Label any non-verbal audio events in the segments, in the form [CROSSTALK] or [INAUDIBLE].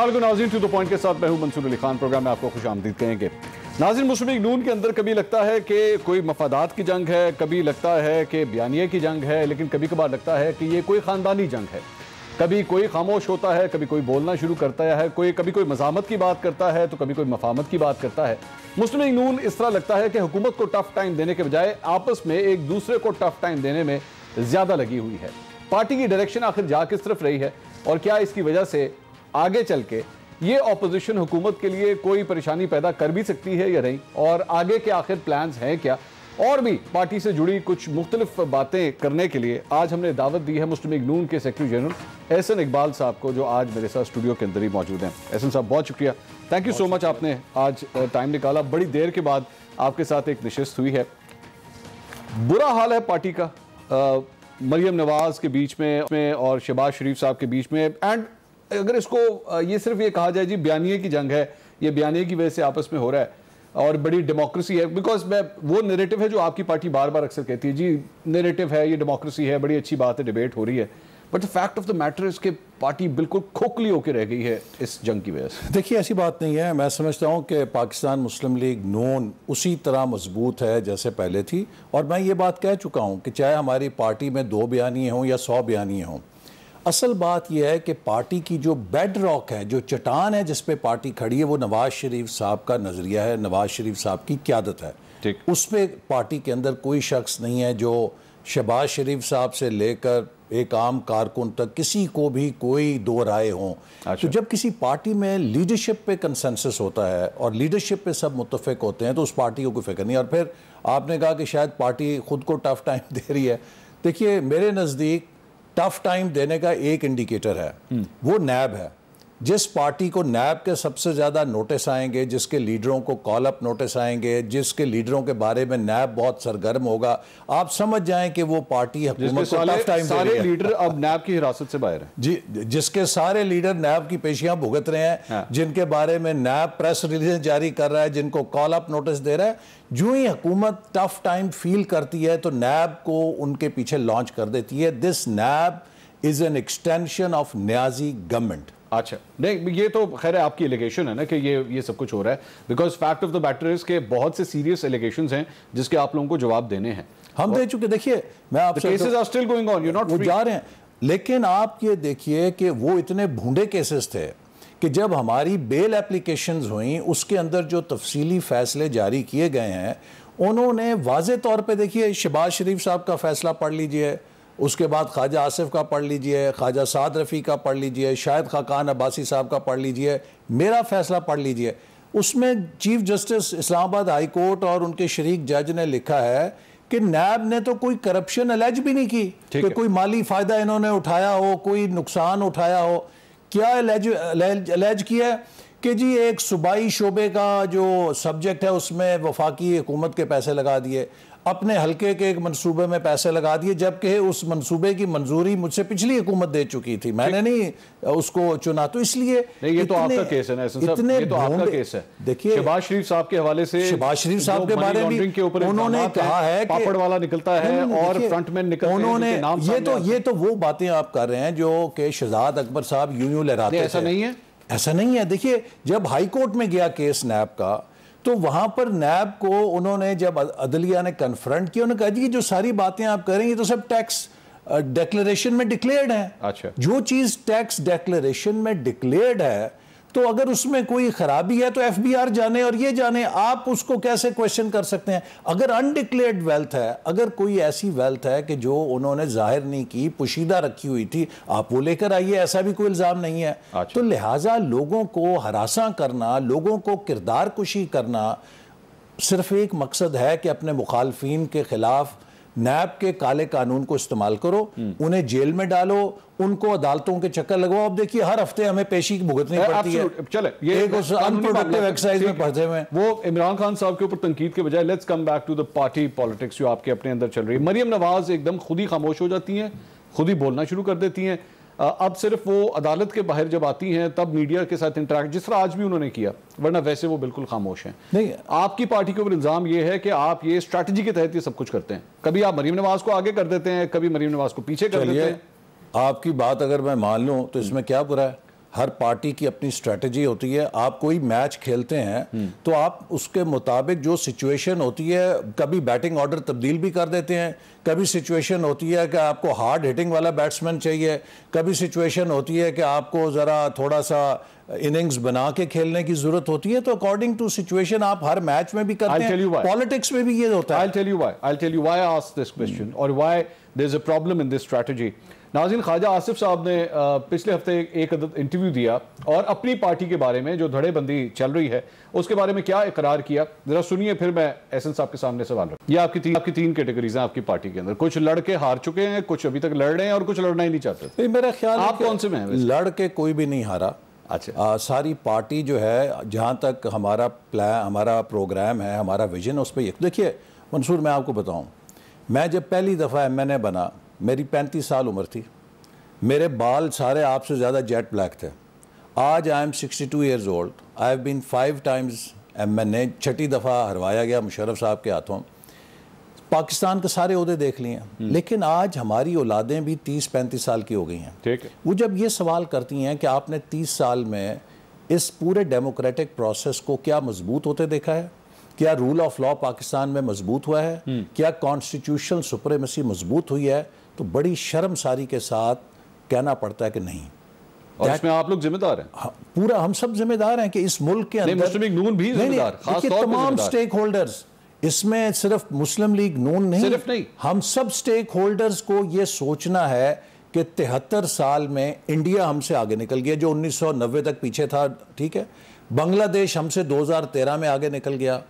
असलम नाजी to the point के साथ मैं हूं मंसूर अली खान प्रोग्राम में आपको खुश आमदीद कहेंगे नाजिन मुस्लिम नून के अंदर कभी लगता है कि कोई मफादात की जंग है कभी लगता है कि बयानिए की जंग है लेकिन कभी कभार लगता है कि ये कोई ख़ानदानी जंग है कभी कोई खामोश होता है कभी कोई बोलना शुरू करता है कोई कभी कोई मजामत की बात करता है तो कभी कोई मफामत की बात करता है मुस्लिम नून इस तरह लगता है कि हुकूमत को टफ टाइम देने के बजाय आपस में एक दूसरे को टफ टाइम देने में ज़्यादा लगी हुई है पार्टी की डायरेक्शन आखिर जा किस तरफ रही है और क्या इसकी वजह से आगे चल के ये ऑपोजिशन हुकूमत के लिए कोई परेशानी पैदा कर भी सकती है या नहीं और आगे के आखिर प्लान हैं क्या और भी पार्टी से जुड़ी कुछ मुख्तलिफ बातें करने के लिए आज हमने दावत दी है मुस्लिम नून के सेक्रेटरी जनरल एहसन इकबाल साहब को जो आज मेरे साथ स्टूडियो के अंदर ही मौजूद हैं एहसन साहब बहुत शुक्रिया थैंक यू सो मच आपने आज टाइम निकाला बड़ी देर के बाद आपके साथ एक नशस्त हुई है बुरा हाल है पार्टी का मरियम नवाज के बीच में और शहबाज शरीफ साहब के बीच में एंड अगर इसको ये सिर्फ ये कहा जाए जी बयानिए की जंग है ये बयानिए की वजह से आपस में हो रहा है और बड़ी डेमोक्रेसी है बिकॉज मैं वो नेरेटिव है जो आपकी पार्टी बार बार अक्सर कहती है जी नेरेटिव है ये डेमोक्रेसी है बड़ी अच्छी बात है डिबेट हो रही है but the fact of the matter इसके पार्टी बिल्कुल खोखली होकर रह गई है इस जंग की वजह से देखिए ऐसी बात नहीं है मैं समझता हूँ कि पाकिस्तान मुस्लिम लीग नून उसी तरह मजबूत है जैसे पहले थी और मैं ये बात कह चुका हूँ कि चाहे हमारी पार्टी में दो बयानी हों या सौ बयानी हों असल बात यह है कि पार्टी की जो बेड रॉक है जो चट्टान है जिस पे पार्टी खड़ी है वो नवाज शरीफ साहब का नज़रिया है नवाज शरीफ साहब की क्यादत है उस पर पार्टी के अंदर कोई शख्स नहीं है जो शहबाज शरीफ साहब से लेकर एक आम कारकुन तक किसी को भी कोई दो राय हों अच्छा। तो जब किसी पार्टी में लीडरशिप पे कंसेंसस होता है और लीडरशिप पे सब मुतफिक होते हैं तो उस पार्टी को कोई फिक्र नहीं और फिर आपने कहा कि शायद पार्टी खुद को टफ टाइम [LAUGHS] दे रही है देखिए मेरे नज़दीक टफ टाइम देने का एक इंडिकेटर है वो नैब है जिस पार्टी को नैब के सबसे ज़्यादा नोटिस आएंगे जिसके लीडरों को कॉल अप नोटिस आएंगे जिसके लीडरों के बारे में नैब बहुत सरगर्म होगा आप समझ जाएं कि वो पार्टी सारे, टाइम सारे लीडर अब नैब की हिरासत से बाहर है जी जिसके सारे लीडर नैब की पेशियां भुगत रहे हैं हाँ। जिनके बारे में नैब प्रेस रिलीज जारी कर रहा है जिनको कॉल अप नोटिस दे रहा है जो ही हुकूमत टफ टाइम फील करती है तो नैब को उनके पीछे लॉन्च कर देती है this NAB is an extension of Niazi government अच्छा नहीं ये तो खैर आपकी एलिगेशन है ना कि ये ये सब कुछ हो रहा है because fact of the matter is के बहुत से सीरियस एलिगेशन हैं जिसके आप लोगों को जवाब देने हैं हम दे चुके देखिए मैं आप cases are still going on you not जा रहे हैं लेकिन आप ये देखिए कि वो इतने भूडे केसेस थे कि जब हमारी बेल एप्लीकेशन हुई उसके अंदर जो तफसीली फैसले जारी किए गए हैं उन्होंने वाज तौर पर देखिए शहबाज शरीफ साहब का फैसला पढ़ लीजिए उसके बाद ख्वाजा आसिफ का पढ़ लीजिए ख्वाजा साद रफ़ी का पढ़ लीजिए शाहिद खाकान अब्बासी साहब का पढ़ लीजिए मेरा फ़ैसला पढ़ लीजिए उसमें chief justice Islamabad high court और उनके शरीक जज ने लिखा है कि नैब ने तो कोई करप्शन अलेज भी नहीं की कि कोई माली फ़ायदा इन्होंने उठाया हो कोई नुकसान उठाया हो क्या अलेज, अलेज किया है कि जी एक सूबाई शोबे का जो सब्जेक्ट है उसमें वफाकी हुकूमत के पैसे लगा दिए अपने हलके के एक मंसूबे में पैसे लगा दिए जबकि उस मंसूबे की मंजूरी मुझसे पिछली हुकूमत दे चुकी थी मैंने नहीं उसको चुना तो इसलिए ये तो आपका केस है ना इतने तो आपका केस है देखिए शहबाज शरीफ साहब के हवाले से शहबाज शरीफ साहब के बारे में उन्होंने कहा है पापड़ वाला निकलता है और फ्रंटमैन में उन्होंने ये तो ये तो वो बातें आप कर रहे हैं जो कि शहजाद अकबर साहब यूं यूं लहराते ऐसा नहीं है ऐसा नहीं है देखिए जब हाई कोर्ट में गया केस नैब का तो वहां पर नैब को उन्होंने जब अदलिया ने कन्फ्रंट किया उन्होंने कहा कि जो सारी बातें आप करेंगे तो सब टैक्स डिक्लेरेशन में डिक्लेयर्ड है अच्छा जो चीज़ टैक्स डिक्लेरेशन में डिक्लेयर्ड है तो अगर उसमें कोई खराबी है तो एफ जाने और ये जाने आप उसको कैसे क्वेश्चन कर सकते हैं अगर अनडिक्लेयर्ड वेल्थ है अगर कोई ऐसी वेल्थ है कि जो उन्होंने जाहिर नहीं की पुशीदा रखी हुई थी आप वो लेकर आइए ऐसा भी कोई इल्ज़ाम नहीं है अच्छा। तो लिहाजा लोगों को हरासा करना लोगों को किरदार कुशी करना सिर्फ एक मकसद है कि अपने मुखालफी के ख़िलाफ़ नैब के काले कानून को इस्तेमाल करो उन्हें जेल में डालो उनको अदालतों के चक्कर लगवाओ अब देखिए हर हफ्ते हमें पेशी भुगतनी पड़ती है चले ये एक उस अनप्रोडक्टिव एक्सरसाइज में पढ़ते हुए वो इमरान खान साहब के ऊपर तनकीद के बजाय let's come back to the party politics जो आपके अपने अंदर चल रही है मरियम नवाज एकदम खुद ही खामोश हो जाती हैं खुद ही बोलना शुरू कर देती हैं अब सिर्फ वो अदालत के बाहर जब आती हैं तब मीडिया के साथ इंटरेक्ट जिस तरह आज भी उन्होंने किया वरना वैसे वो बिल्कुल खामोश हैं नहीं आपकी पार्टी के ऊपर इल्ज़ाम ये है कि आप ये स्ट्रैटेजी के तहत ये सब कुछ करते हैं कभी आप मरीम नवाज को आगे कर देते हैं कभी मरीम नवाज को पीछे कर देते हैं आपकी बात अगर मैं मान लूँ तो इसमें क्या बुरा है हर पार्टी की अपनी स्ट्रेटजी होती है आप कोई मैच खेलते हैं हम्म। तो आप उसके मुताबिक जो सिचुएशन होती है कभी बैटिंग ऑर्डर तब्दील भी कर देते हैं कभी सिचुएशन होती है कि आपको हार्ड हिटिंग वाला बैट्समैन चाहिए कभी सिचुएशन होती है कि आपको ज़रा थोड़ा सा इनिंग्स बना के खेलने की जरूरत होती है तो अकॉर्डिंग टू सिचुएशन आप हर मैच में भी करते हैं पॉलिटिक्स में भी ये होता है I I tell you why ask this question और why there is a problem in this strategy नाजिन ख्वाजा आसिफ साहब ने पिछले हफ्ते एक इंटरव्यू दिया और अपनी पार्टी के बारे में जो धड़ेबंदी चल रही है उसके बारे में क्या इकरार किया जरा सुनिए फिर मैं एन साहब के सामने सवाल रख ये आपकी तीन आपकी तीन कैटेगरीज हैं आपकी पार्टी के अंदर कुछ लड़के हार चुके हैं कुछ अभी तक लड़ रहे हैं और कुछ लड़ना ही नहीं चाहते मेरा ख्याल आप कौन से में लड़के कोई भी नहीं हारा अच्छा आ, सारी पार्टी जो है जहाँ तक हमारा प्लान हमारा प्रोग्राम है हमारा विजन उस पर देखिए मंसूर मैं आपको बताऊँ मैं जब पहली दफ़ा एम एन बना मेरी पैंतीस साल उम्र थी मेरे बाल सारे आपसे ज़्यादा जेट ब्लैक थे आज I am sixty two years old I have been five times M N A छठी दफ़ा हरवाया गया मुशरफ साहब के हाथों पाकिस्तान के सारे अहदे देख लिए हैं हम्म। लेकिन आज हमारी औलादें भी तीस पैंतीस साल की हो गई हैं ठीक है वो जब ये सवाल करती हैं कि आपने तीस साल में इस पूरे डेमोक्रेटिक प्रोसेस को क्या मजबूत होते देखा है क्या रूल ऑफ लॉ पाकिस्तान में मजबूत हुआ है हम्म। क्या कॉन्स्टिट्यूशनल सुप्रेमेसी मजबूत हुई है तो बड़ी शर्मसारी के साथ कहना पड़ता है कि नहीं और इसमें आप लोग जिम्मेदार हैं हाँ, पूरा हम सब जिम्मेदार हैं कि इस मुल्क के अंदर नून भी जिम्मेदार तमाम स्टेक होल्डर्स इसमें सिर्फ मुस्लिम लीग नून नहीं सिर्फ नहीं हम सब स्टेक होल्डर्स को ये सोचना है कि तिहत्तर साल में इंडिया हमसे आगे निकल गया जो 1990 तक पीछे था ठीक है बांग्लादेश हमसे 2013 में आगे निकल गया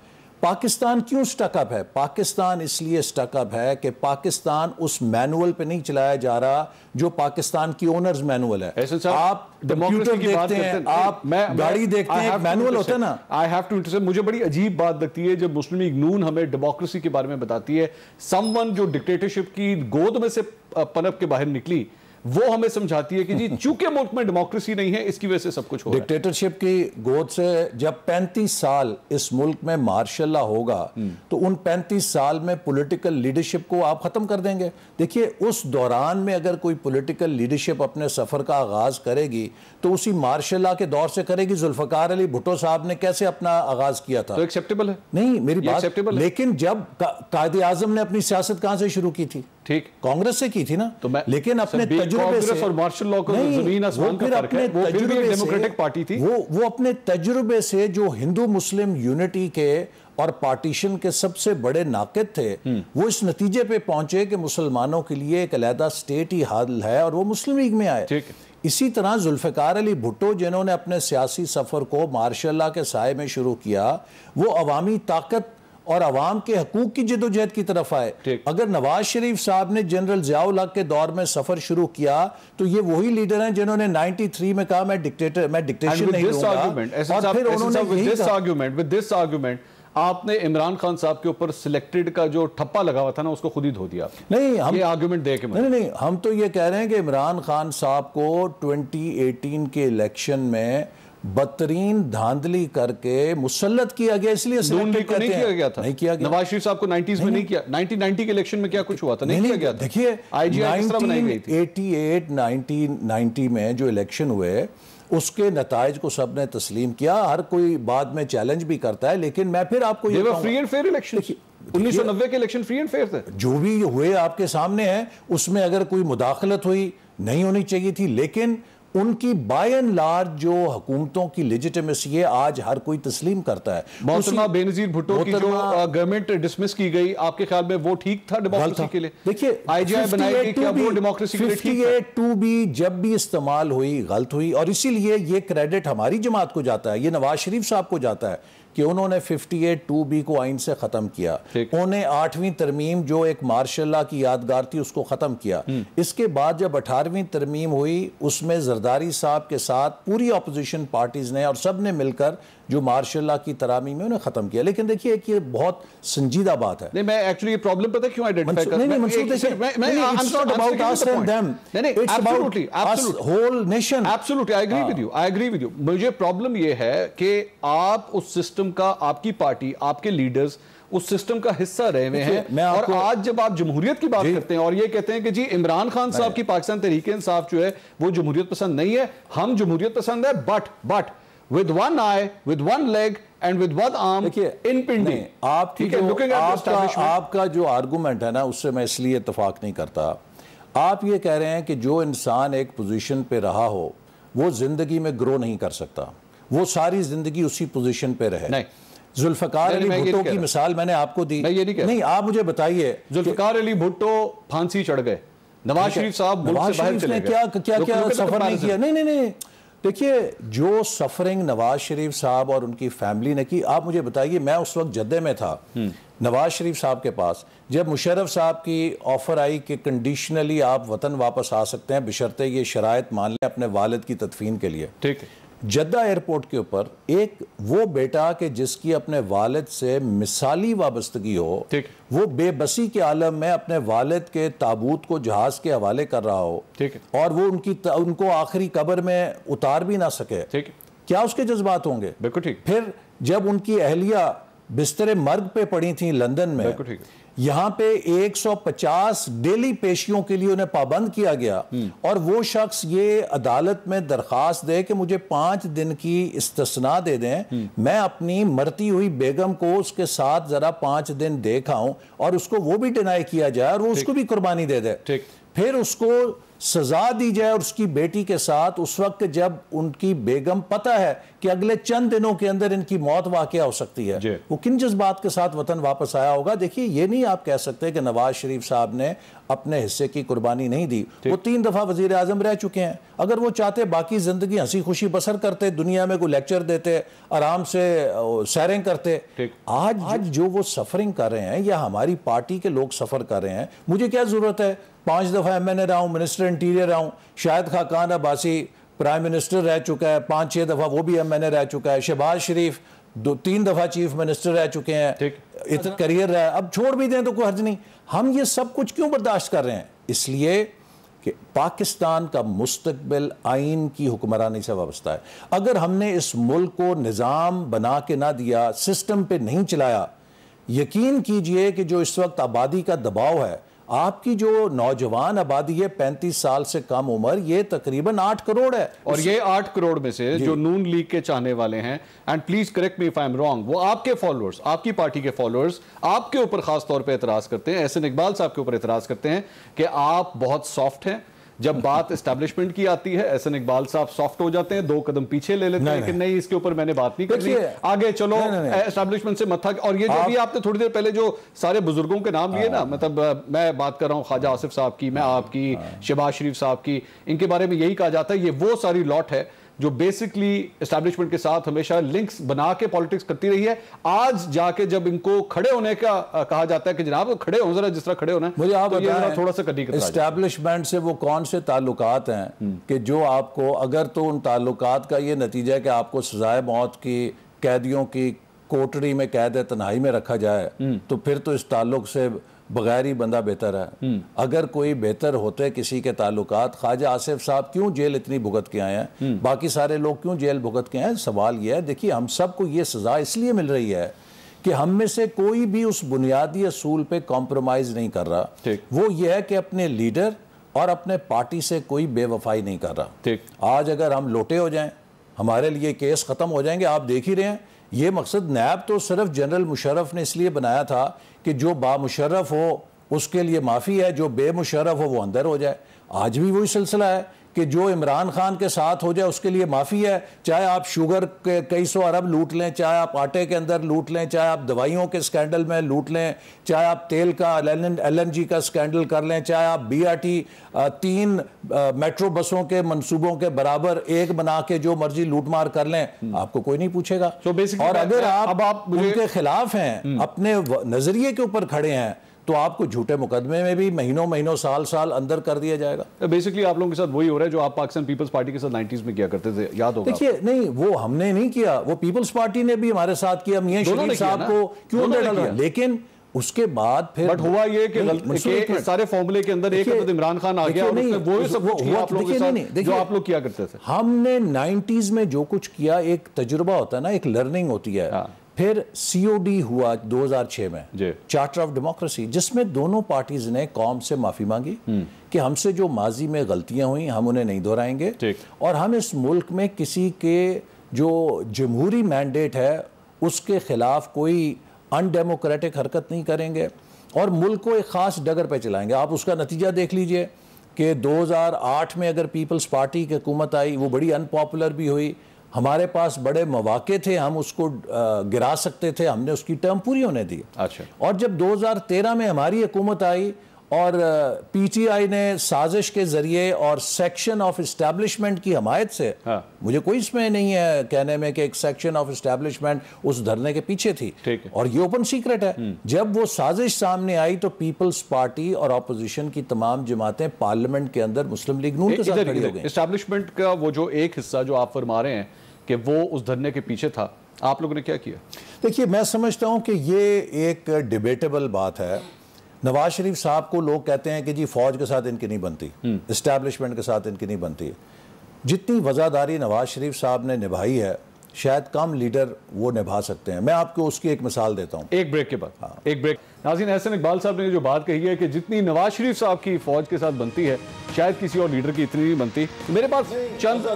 पाकिस्तान क्यों स्टकअप है पाकिस्तान इसलिए स्टकअप है कि पाकिस्तान उस मैनुअल पे नहीं चलाया जा रहा जो पाकिस्तान की ओनर्स मैनुअल है आप कंप्यूटर की बात हैं, आप मैं गाड़ी देखते हैं मैनुअल होता है ना आई हैव टू इंटरसेप्ट मुझे बड़ी अजीब बात लगती है जब मुस्लिम लीग नून हमें डेमोक्रेसी के बारे में बताती है समवन जो डिक्टेटरशिप की गोद में से पनप के बाहर निकली वो हमें समझाती है कि जी [LAUGHS] चूंकि मुल्क में डेमोक्रेसी नहीं है इसकी वजह से सब कुछ हो डिक्टेटरशिप की गोद से जब 35 साल इस मुल्क में मार्शल होगा हम्म। तो उन 35 साल में पॉलिटिकल लीडरशिप को आप ख़त्म कर देंगे देखिए उस दौरान में अगर कोई पॉलिटिकल लीडरशिप अपने सफ़र का आगाज़ करेगी तो उसी मार्शल के दौर से करेगी जुल्फ़कार अली भुट्टो साहब ने कैसे अपना आगाज़ किया था तो एक्सेप्टेबल है नहीं मेरी बात लेकिन जब कायदे आजम ने अपनी सियासत कहाँ से शुरू की थी ठीक कांग्रेस से की थी ना तो मैं लेकिन अपने तजुर्बे से और मार्शल लॉ का जमीन आसमान का फर्क है वो फिर भी डेमोक्रेटिक पार्टी थी वो वो अपने तजुर्बे से जो हिंदू मुस्लिम यूनिटी के और पार्टीशन के सबसे बड़े नाकद थे हम्म। वो इस नतीजे पे पहुंचे कि मुसलमानों के लिए एक अलहदा स्टेट ही हल है और वो मुस्लिम लीग में आए इसी तरह जुल्फ़िकार अली भुट्टो जिन्होंने अपने सियासी सफ़र को मार्शाला के साय में शुरू किया वो अवामी ताकत और आवाम के हकूक की जदोजहद की तरफ आए अगर नवाज शरीफ साहब ने जनरल जियाउल हक के दौर में सफर शुरू किया तो ये वही लीडर हैं जिन्होंने 93 में कहा मैं डिक्टेटर मैं डिक्टेशन नहीं दूंगा और फिर उन्होंने आपने इमरान खान साहब के ऊपर सिलेक्टेड का जो ठप्पा लगा हुआ था ना उसको खुद ही धो दिया नहीं हम आर्ग्यूमेंट दे नहीं नहीं हम तो ये कह रहे हैं कि इमरान खान साहब को 2018 के इलेक्शन में बदतरीन धांधली करके मुसलत किया गया इसलिए नहीं नहीं किया गया नवाज शरीफ साहब को 90s में नहीं किया 1990 के इलेक्शन में क्या कुछ हुआ था नहीं, नहीं किया गया देखिए आईजीआई 1988 में जो इलेक्शन हुए उसके नतज को सब ने तस्लीम किया हर कोई बाद में चैलेंज भी करता है लेकिन मैं फिर आपको ये फ्री एंड फेयर इलेक्शन उन्नीस के इलेक्शन फ्री एंड फेयर थे जो भी हुए आपके सामने है उसमें अगर कोई मुदाखलत हुई नहीं होनी चाहिए थी लेकिन उनकी बाय एंड लार्ज जो हुकूमतों की लेजिटमेसी है आज हर कोई तस्लीम करता है बेनजीर भुट्टो की जो गवर्नमेंट डिसमिस की गई आपके ख्याल में वो ठीक था डेमोक्रेसी के लिए देखिए आईजीआई बनाई क्या वो डेमोक्रेसी के लिए ठीक था टू भी जब भी इस्तेमाल हुई गलत हुई और इसीलिए ये क्रेडिट हमारी जमात को जाता है ये नवाज शरीफ साहब को जाता है कि उन्होंने 58 टू बी को आइन से ख़त्म किया उन्होंने आठवीं तरमीम जो एक मार्शल की यादगार थी उसको ख़त्म किया हम्म। इसके बाद जब अठारहवीं तरमीम हुई उसमें जरदारी साहब के साथ पूरी अपोजिशन पार्टीज़ ने और सब ने मिलकर जो मार्शल ला की तरामी में उन्हें खत्म किया लेकिन देखिए एक ये बहुत संजीदा बात है नहीं मैं एक्चुअली ये प्रॉब्लम पता क्यों आइडेंटिफाई कर नहीं नहीं Mansoor it's not about us and them it's about us whole nation absolutely I agree with you I agree with you मुझे प्रॉब्लम ये है कि आप उस सिस्टम का आपकी पार्टी आपके लीडर्स उस सिस्टम का हिस्सा रहे हुए हैं मैं और आज जब आप जमहूरियत की बात करते हैं और ये कहते हैं कि जी इमरान खान साहब की पाकिस्तान तहरीक इंसाफ जो है वो जमहूरियत पसंद नहीं है हम जमहूरियत पसंद है but but with one I with one leg and with one arm in Pindi आप ठीक है आपका, आपका जो आर्गूमेंट है ना उससे मैं इसलिए इतफाक नहीं करता आप ये कह रहे हैं कि जो इंसान एक पोजिशन पे रहा हो वो ज़िंदगी में ग्रो नहीं कर सकता वो सारी ज़िंदगी उसी पोजिशन पे रहे नहीं जुल्फकार अली भुट्टो की मिसाल मैंने आपको दी मैं ये नहीं कह नहीं आप मुझे बताइए जुल्फकार अली भुट्टो फांसी चढ़ गए नवाज शरीफ साहब नवाज शरीफ ने क्या क्या क्या सफर नहीं किया नहीं नहीं नहीं देखिए जो सफरिंग नवाज शरीफ साहब और उनकी फैमिली ने की आप मुझे बताइए मैं उस वक्त जद्दे में था हम्म। नवाज शरीफ साहब के पास जब मुशरफ साहब की ऑफ़र आई कि कंडीशनली आप वतन वापस आ सकते हैं बिशरते ये शरात मान लें अपने वालद की तदफीन के लिए ठीक है जद्दा एयरपोर्ट के ऊपर एक वो बेटा के जिसकी अपने वालिद से मिसाली वाबस्तगी हो ठीक वो बेबसी के आलम में अपने वालिद के ताबूत को जहाज के हवाले कर रहा हो ठीक और वो उनकी उनको आखिरी कबर में उतार भी ना सके ठीक क्या उसके जज्बात होंगे बिल्कुल ठीक फिर जब उनकी अहलिया बिस्तर मर्ग पे पड़ी थी लंदन में यहां पे 150 डेली पेशियों के लिए उन्हें पाबंद किया गया और वो शख्स ये अदालत में दरखास्त दे कि मुझे पांच दिन की इस्तना दे दें मैं अपनी मरती हुई बेगम को उसके साथ ज़रा पांच दिन देखाऊं और उसको वो भी डिनाई किया जाए और वो उसको भी कुर्बानी दे दे फिर उसको सजा दी जाए और उसकी बेटी के साथ उस वक्त जब उनकी बेगम पता है कि अगले चंद दिनों के अंदर इनकी मौत वाक़ हो सकती है वो किन जज्बात के साथ वतन वापस आया होगा देखिए ये नहीं आप कह सकते कि नवाज शरीफ साहब ने अपने हिस्से की कुर्बानी नहीं दी वो तीन दफ़ा वजीर अजम रह चुके हैं अगर वो चाहते बाकी ज़िंदगी हंसी खुशी बसर करते दुनिया में कोई लेक्चर देते आराम से सैरें करते आज आज जो वो सफरिंग कर रहे हैं या हमारी पार्टी के लोग सफ़र कर रहे हैं मुझे क्या ज़रूरत है पाँच दफ़ा एम एन ए रहा हूँ मिनिस्टर इंटीरियर रहा हूँ शाहिद खाकान अब्बासी प्राइम मिनिस्टर रह चुका है पाँच छः दफ़ा वो भी एम एन ए रह चुका है शहबाज शरीफ दो तीन दफ़ा चीफ मिनिस्टर रह चुके हैं इतना करियर रहा है अब छोड़ भी दें तो कोई हर्ज नहीं हम ये सब कुछ क्यों बर्दाश्त कर रहे हैं इसलिए कि पाकिस्तान का मुस्तबिल आइन की हुक्मरानी से वाबस्ता है अगर हमने इस मुल्क को निज़ाम बना के ना दिया सिस्टम पर नहीं चलाया यकीन कीजिए कि जो इस वक्त आबादी का दबाव है आपकी जो नौजवान आबादी है पैंतीस साल से कम उम्र ये तकरीबन आठ करोड़ है और ये आठ करोड़ में से जो नून लीग के चाहने वाले हैं and please correct me if I am wrong वो आपके फॉलोअर्स आपकी पार्टी के फॉलोअर्स आपके ऊपर खास तौर पे एतराज करते हैं एहसन इकबाल साहब के ऊपर एतराज करते हैं कि आप बहुत सॉफ्ट हैं जब बात एस्टेब्लिशमेंट की आती है ऐसे इकबाल साहब सॉफ्ट हो जाते हैं दो कदम पीछे ले लेते हैं कि नहीं इसके ऊपर मैंने बात नहीं करनी आगे चलो एस्टेब्लिशमेंट से मथा और ये जो भी आपने थोड़ी देर पहले जो सारे बुजुर्गों के नाम लिए ना हाँ। मतलब मैं बात कर रहा हूँ ख्वाजा आसिफ साहब की मैं हाँ। आपकी हाँ। शहबाज शरीफ साहब की इनके बारे में यही कहा जाता है ये वो सारी लॉट है जो बेसिकली एस्टैब्लिशमेंट के साथ हमेशा लिंक्स बना के पॉलिटिक्स करती रही है आज जाके जब इनको खड़े होने का कहा जाता है कि जनाब खड़े हो जरा जिस तरह खड़े होना मुझे आप तो बताएं थोड़ा सा कटी एस्टैब्लिशमेंट से वो कौन से ताल्लुकात हैं हम्म। कि जो आपको अगर तो उन ताल्लुकात का ये नतीजा है कि आपको सजाए मौत की कैदियों की कोटरी में कैद तनाई में रखा जाए हम्म। तो फिर तो इस ताल्लुक से बगैर ही बंदा बेहतर है हम्म। अगर कोई बेहतर होते किसी के ताल्लुकात ख्वाजा आसिफ साहब क्यों जेल इतनी भुगत के आए हैं हम्म। बाकी सारे लोग क्यों जेल भुगत के आए हैं सवाल यह है देखिए हम सबको ये सज़ा इसलिए मिल रही है कि हम में से कोई भी उस बुनियादी असूल पे कॉम्प्रोमाइज़ नहीं कर रहा वो ये है कि अपने लीडर और अपने पार्टी से कोई बेवफाई नहीं कर रहा आज अगर हम लोटे हो जाएं हमारे लिए केस ख़त्म हो जाएंगे आप देख ही रहे हैं ये मकसद नैब तो सिर्फ जनरल मुशरफ ने इसलिए बनाया था कि जो बामुशरफ हो उसके लिए माफ़ी है जो बेमुशरफ हो वो अंदर हो जाए आज भी वही सिलसिला है कि जो इमरान खान के साथ हो जाए उसके लिए माफ़ी है चाहे आप शुगर के कई सौ अरब लूट लें चाहे आप आटे के अंदर लूट लें चाहे आप दवाइयों के स्कैंडल में लूट लें चाहे आप तेल का एल एन जी का स्कैंडल कर लें चाहे आप बी आर टी तीन मेट्रो बसों के मनसूबों के बराबर एक बना के जो मर्जी लूट मार कर लें हम्म। आपको कोई नहीं पूछेगा so और अगर आप, आप उनके खिलाफ हैं हम्म। अपने नज़रिए के ऊपर खड़े हैं तो आपको झूठे मुकदमे में भी महीनों महीनों साल साल अंदर कर दिया जाएगा बेसिकली तो आप लोगों के साथ वही हो रहा है जो आप पाकिस्तान पीपल्स पार्टी के साथ नाइन्टीज में किया करते थे याद होगा देखिए नहीं वो हमने नहीं किया वो पीपल्स पार्टी ने भी हमारे साथ किया मियाँ शरीफ साहब को क्यों अंदर डाला लेकिन उसके बाद फिर बट हुआ ये कि सारे फॉर्मूले के अंदर एक इमरान खान आ गया नहीं, वो ये सब वो, आप लोगों के साथ जो आप लोग किया करते थे हमने 90s में जो कुछ किया एक तजुर्बा होता है ना एक लर्निंग होती है हाँ। फिर सीओडी हुआ 2006 में चार्टर ऑफ डेमोक्रेसी जिसमें दोनों पार्टीज ने कौम से माफ़ी मांगी हम्म। कि हमसे जो माजी में गलतियां हुई हम उन्हें नहीं दोहराएंगे और हम इस मुल्क में किसी के जो जमहूरी मैंडेट है उसके खिलाफ कोई अनडेमोक्रेटिक हरकत नहीं करेंगे और मुल्क को एक ख़ास डगर पे चलाएंगे आप उसका नतीजा देख लीजिए कि 2008 में अगर पीपल्स पार्टी की हुकूमत आई वो बड़ी अनपॉपुलर भी हुई हमारे पास बड़े मौाक़े थे हम उसको गिरा सकते थे हमने उसकी टर्म पूरी होने दी अच्छा और जब 2013 में हमारी हुकूमत आई और पीटीआई ने साजिश के ज़रिए और सेक्शन ऑफ इस्टेब्लिशमेंट की हमायत से हाँ। मुझे कोई इसमें नहीं है कहने में कि एक सेक्शन ऑफ इस्टेब्लिशमेंट उस धरने के पीछे थी और ये ओपन सीक्रेट है हम्म। जब वो साजिश सामने आई तो पीपल्स पार्टी और अपोजिशन की तमाम जमातें पार्लियामेंट के अंदर मुस्लिम लीग नून के साथ खड़ी हो गई इस्टेब्लिशमेंट का वो जो एक हिस्सा जो आप फरमा रहे हैं कि वो उस धरने के पीछे था आप लोगों ने क्या किया देखिए मैं समझता हूँ कि ये एक डिबेटेबल बात है नवाज शरीफ साहब को लोग कहते हैं कि जी फौज के साथ इनकी नहीं बनती इस्टेब्लिशमेंट हम्म। के साथ इनकी नहीं बनती जितनी वज़ादारी नवाज शरीफ साहब ने निभाई है शायद कम लीडर वो निभा सकते हैं मैं आपको उसकी एक मिसाल देता हूँ एक ब्रेक के बाद हाँ एक ब्रेक नाजिन अहसन इकबाल साहब ने जो बात कही है कि जितनी नवाज शरीफ साहब की फौज के साथ बनती है शायद किसी और लीडर की इतनी नहीं बनती मेरे पास चंद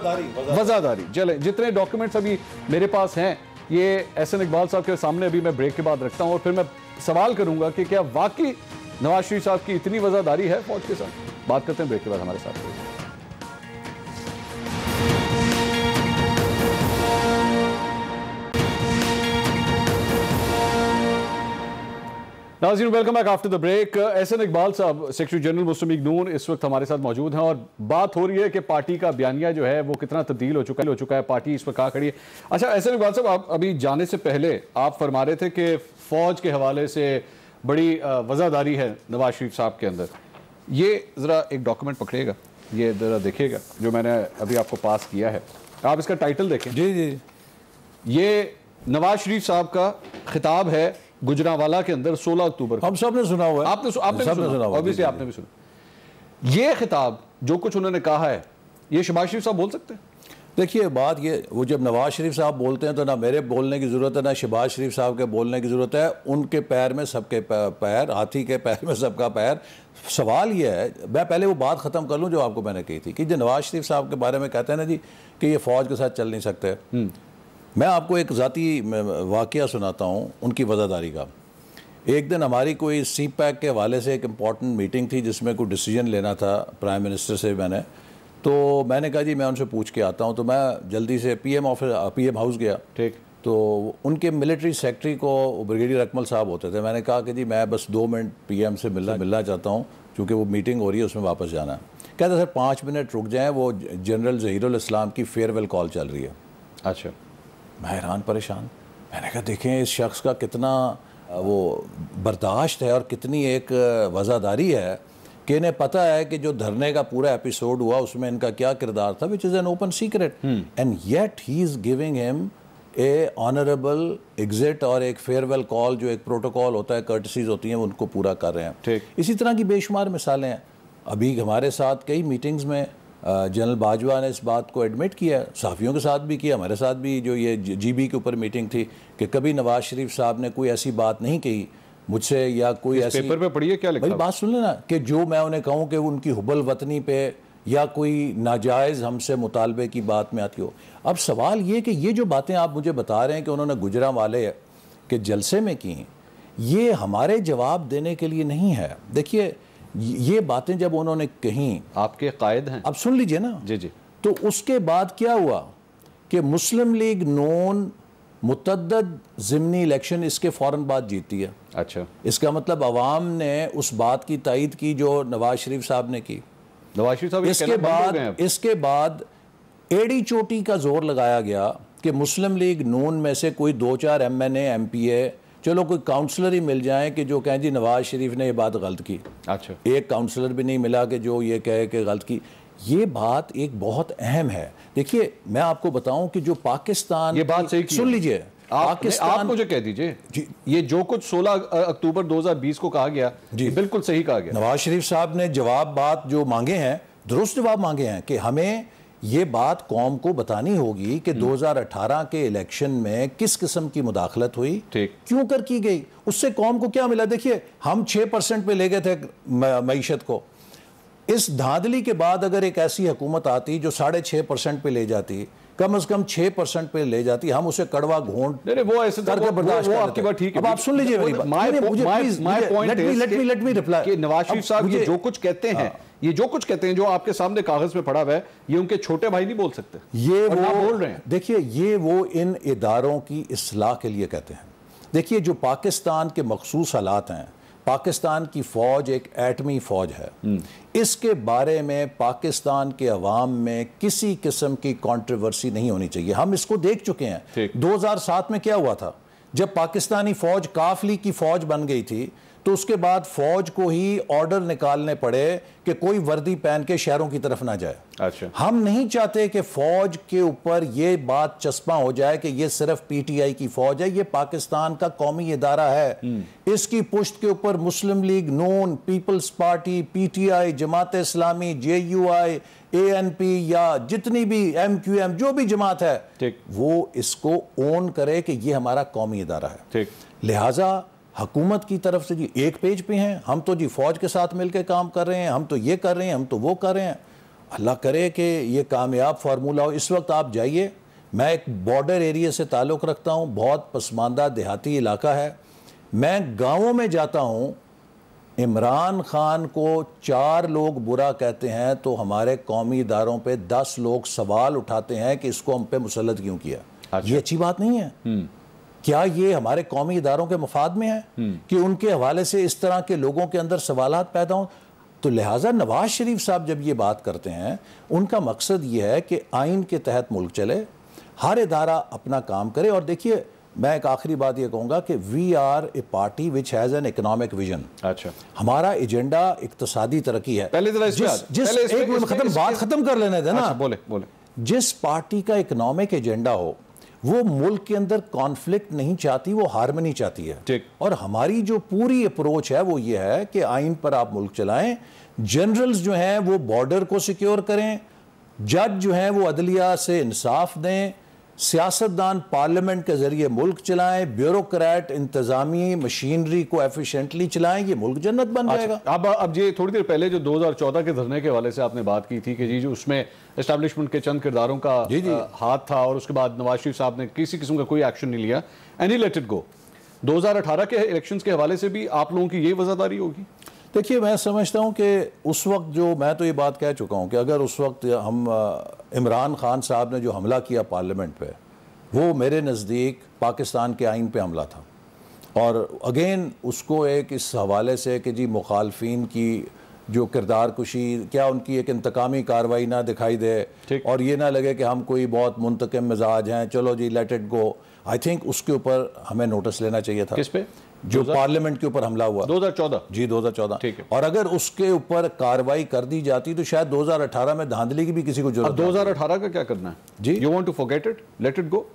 वजादारी चले जितने डॉक्यूमेंट्स अभी मेरे पास हैं ये एहसन इकबाल साहब के सामने अभी मैं ब्रेक के बाद रखता हूँ और फिर मैं सवाल करूंगा कि क्या वाकई नवाज शरीफ साहब की इतनी वजादारी है फौज के साथ बात करते हैं ब्रेक के बाद हमारे साथ नाजीन welcome back after the break Ahsan Iqbal साहब सेक्रेटरी जनरल मुस्लिम लीग नून इस वक्त हमारे साथ मौजूद हैं और बात हो रही है कि पार्टी का बयानिया जो है वो कितना तब्दील हो चुका है हो चुका है पार्टी इस पर कहा खड़ी है अच्छा एस एन इकबाल साहब आप अभी जाने से पहले आप फरमा रहे थे कि फ़ौज के हवाले से बड़ी वजादारी है नवाज शरीफ साहब के अंदर ये ज़रा एक डॉक्यूमेंट पकड़ेगा ये ज़रा देखिएगा जो मैंने अभी आपको पास किया है आप इसका टाइटल देखें जी जी ये नवाज शरीफ साहब का खिताब है गुजरावाला के अंदर 16 अक्टूबर हम सब ने सुना हुआ है आपने आपने सुना, सुना हुआ आपने भी सुना ये खिताब जो कुछ उन्होंने कहा है ये शबाज शरीफ साहब बोल सकते हैं देखिए बात ये वो जब नवाज शरीफ साहब बोलते हैं तो ना मेरे बोलने की ज़रूरत है ना शहबाज शरीफ साहब के बोलने की ज़रूरत है उनके पैर में सबके पैर हाथी के पैर में सबका पैर सवाल ये है मैं पहले वो बात ख़त्म कर लूँ जो आपको मैंने कही थी कि जो नवाज शरीफ साहब के बारे में कहते हैं ना जी कि ये फ़ौज के साथ चल नहीं सकते हम्म। मैं आपको एक ज़ाती वाक़ सुनाता हूँ उनकी वज़ादारी का एक दिन हमारी कोई सी पैक के हवाले से एक इम्पॉर्टेंट मीटिंग थी जिसमें कोई डिसीजन लेना था प्राइम मिनिस्टर से मैंने तो मैंने कहा जी मैं उनसे पूछ के आता हूँ तो मैं जल्दी से पीएम ऑफिस पीएम हाउस गया ठीक तो उनके मिलिट्री सेक्रेटरी को ब्रिगेडियर अकमल साहब होते थे मैंने कहा कि जी मैं बस दो मिनट एम से मिलना मिलना चाहता हूँ क्योंकि वो मीटिंग हो रही है उसमें वापस जाना है कहते सर पाँच मिनट रुक जाएँ वो जनरल जहीरुल इस्लाम की फेयरवेल कॉल चल रही है अच्छा मैं हैरान परेशान मैंने कहा देखें इस शख्स का कितना वो बर्दाश्त है और कितनी एक वज़ादारी है कि इन्हें पता है कि जो धरने का पूरा एपिसोड हुआ उसमें इनका क्या किरदार था which is an open secret and yet he is giving him a honourable exit और एक फेयरवेल कॉल जो एक प्रोटोकॉल होता है कर्टसीज होती हैं उनको पूरा कर रहे हैं ठीक इसी तरह की बेशुमार मिसालें हैं अभी हमारे साथ कई मीटिंग्स में जनरल बाजवा ने इस बात को एडमिट किया सहाफ़ियों के साथ भी किया हमारे साथ भी जो ये जीबी के ऊपर मीटिंग थी कि कभी नवाज़ शरीफ साहब ने कोई ऐसी बात नहीं कही मुझसे या कोई ऐसी पेपर पे पढ़िए क्या लिखा बात सुन लेना कि जो मैं उन्हें कहूँ कि उनकी हुबल वतनी पे या कोई नाजायज़ हमसे मुतालबे की बात में आती हो अब सवाल ये कि ये जो बातें आप मुझे बता रहे हैं कि उन्होंने गुजरा वाले के जलसे में की ये हमारे जवाब देने के लिए नहीं है देखिए ये बातें जब उन्होंने कही आपके कायद हैं अब सुन लीजिए ना जी जी तो उसके बाद क्या हुआ कि मुस्लिम लीग नून मुतद जिमनी इलेक्शन इसके फ़ौर बाद जीती है अच्छा इसका मतलब अवाम ने उस बात की तइद की जो नवाज शरीफ साहब ने की नवाज शरीफ साहब इसके बाद इसके बाद एड़ी चोटी का जोर लगाया गया कि मुस्लिम लीग नून में से कोई दो चार M N A M P A चलो कोई काउंसलर ही मिल जाए कि जो कहें जी नवाज शरीफ ने ये बात गलत की अच्छा एक काउंसलर भी नहीं मिला कि जो ये कहे कि गलत की ये बात एक बहुत अहम है देखिए मैं आपको बताऊं कि जो पाकिस्तान ये बात सही सुन लीजिए पाकिस्तान आप मुझे कह दीजिए ये जो कुछ 16 अक्टूबर 2020 को कहा गया जी बिल्कुल सही कहा गया नवाज शरीफ साहब ने जवाब बात जो मांगे हैं दुरुस्त जवाब मांगे हैं कि हमें ये बात कौम को बतानी होगी कि 2018 हम्म। के इलेक्शन में किस किस्म की मुदाखलत हुई क्यों कर की गई उससे कौम को क्या मिला देखिए हम 6 परसेंट पे ले गए थे मीशत को इस धांधली के बाद अगर एक ऐसी हुकूमत आती जो साढ़े छः परसेंट पे ले जाती कम अज कम छह परसेंट पे ले जाती हम उसे कड़वा घोंट वो ऐसे तो करके बर्दाश्त आपकी बात ठीक है अब आप सुन लीजिए मेरी बात नवाज शरीफ साहब जो कुछ कहते हैं हाँ। ये जो कुछ कहते हैं जो आपके सामने कागज पे पड़ा हुआ है ये उनके छोटे भाई नहीं बोल सकते ये वो बोल रहे हैं देखिए ये वो इन इदारों की असलाह के लिए कहते हैं देखिए जो पाकिस्तान के मखसूस हालात हैं पाकिस्तान की फ़ौज एक एटमी फ़ौज है हम्म। इसके बारे में पाकिस्तान के अवाम में किसी किस्म की कॉन्ट्रोवर्सी नहीं होनी चाहिए हम इसको देख चुके हैं 2007 में क्या हुआ था जब पाकिस्तानी फ़ौज काफली की फ़ौज बन गई थी तो उसके बाद फौज को ही ऑर्डर निकालने पड़े कि कोई वर्दी पहन के शहरों की तरफ ना जाए अच्छा हम नहीं चाहते कि फौज के ऊपर ये बात चस्पा हो जाए कि ये सिर्फ पीटीआई की फौज है ये पाकिस्तान का कौमी इदारा है हम्म। इसकी पुश्त के ऊपर मुस्लिम लीग नून Peoples Party PTI Jamaat Islami J U I A N P या जितनी भी एम क्यू एम जो भी जमात है वो इसको ओन करे कि ये हमारा कौमी इदारा है लिहाजा हकूमत की तरफ से जी एक पेज पे हैं हम तो जी फ़ौज के साथ मिलकर काम कर रहे हैं हम तो ये कर रहे हैं हम तो वो कर रहे हैं अल्लाह करे कि ये कामयाब फार्मूला हो इस वक्त आप जाइए मैं एक बॉर्डर एरिया से ताल्लुक़ रखता हूँ बहुत पसमानदा देहाती इलाका है मैं गाँवों में जाता हूँ इमरान खान को चार लोग बुरा कहते हैं तो हमारे कौमी इदारों पर दस लोग सवाल उठाते हैं कि इसको हम पे मुसलत क्यों किया अच्छा। ये अच्छी बात नहीं है हम्म। क्या ये हमारे कौमी इदारों के मफाद में है हम्म। कि उनके हवाले से इस तरह के लोगों के अंदर सवाल पैदा हों तो लिहाजा नवाज शरीफ साहब जब ये बात करते हैं उनका मकसद ये है कि आइन के तहत मुल्क चले हर इदारा अपना काम करे और देखिए मैं एक आखिरी बात ये कहूँगा कि we are a party which has an economic vision अच्छा हमारा एजेंडा इकतसादी तरक्की है पहले जिस, जिस पहले एक खत्म बात ख़त्म कर लेने देना अच्छा, बोले बोले जिस पार्टी का इकोनॉमिक एजेंडा हो वो मुल्क के अंदर कॉन्फ्लिक्ट नहीं चाहती वो हारमनी चाहती है ठीक और हमारी जो पूरी अप्रोच है वो ये है कि आइन पर आप मुल्क चलाएं जनरल्स जो हैं वो बॉर्डर को सिक्योर करें जज जो हैं वो अदलिया से इंसाफ दें सियासतदान पार्लियामेंट के ज़रिए मुल्क चलाएं ब्यूरोक्रेट इंतजामी मशीनरी को एफिशिएंटली चलाएं ये मुल्क जन्नत बन अच्छा, जाएगा अब अब ये थोड़ी देर पहले जो 2014 के धरने के वाले से आपने बात की थी कि जी जो उसमें इस्टेब्लिशमेंट के चंद किरदारों का जी जी। हाथ था और उसके बाद नवाज शरीफ साहब ने किसी किस्म का कोई एक्शन नहीं लिया एनी लेट इट गो दो के इलेक्शन के हवाले से भी आप लोगों की ये वजहदारी होगी देखिए मैं समझता हूँ कि उस वक्त जो मैं तो ये बात कह चुका हूँ कि अगर उस वक्त हम इमरान खान साहब ने जो हमला किया पार्लियामेंट पे वो मेरे नज़दीक पाकिस्तान के आइन पे हमला था और अगेन उसको एक इस हवाले से कि जी मुखालफी की जो किरदार कुशी क्या उनकी एक इंतकामी कार्रवाई ना दिखाई दे और ये ना लगे कि हम कोई बहुत मुंतकम मिजाज हैं चलो जी let it go I think उसके ऊपर हमें नोटिस लेना चाहिए था किस पे जो पार्लियामेंट के ऊपर हमला हुआ 2014 जी 2014 ठीक है और अगर उसके ऊपर कार्रवाई कर दी जाती तो शायद 2018 में धांधली की भी किसी को जरूरत 2018 का क्या करना है जी you want to forget it let it go